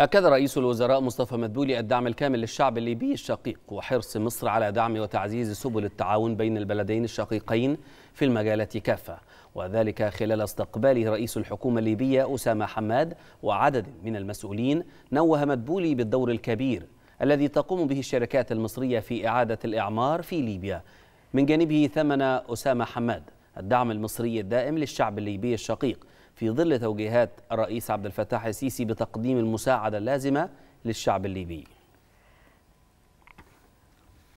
أكد رئيس الوزراء مصطفى مدبولي الدعم الكامل للشعب الليبي الشقيق وحرص مصر على دعم وتعزيز سبل التعاون بين البلدين الشقيقين في المجالات كافة وذلك خلال استقباله رئيس الحكومة الليبية أسامة حماد وعدد من المسؤولين نوه مدبولي بالدور الكبير الذي تقوم به الشركات المصرية في إعادة الإعمار في ليبيا من جانبه ثمن أسامة حماد الدعم المصري الدائم للشعب الليبي الشقيق في ظل توجيهات الرئيس عبد الفتاح السيسي بتقديم المساعدة اللازمة للشعب الليبي